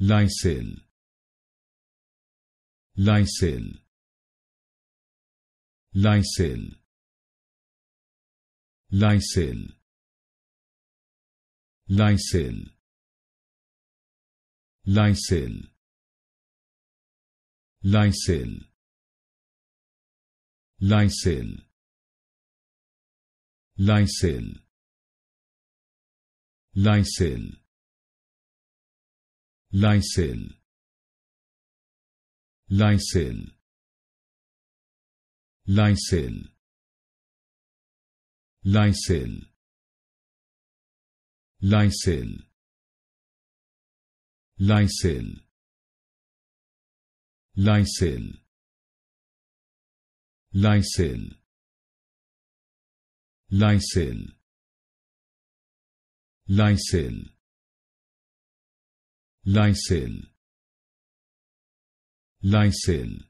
Lysil Lysil Lysil Lysil Lysil Lysil Lysil Lysil Lysil Lysil Lysil Lysil Lysil Lysil Lysil Lysil Lysil Lysil Lysil Lysil Lysil Lysil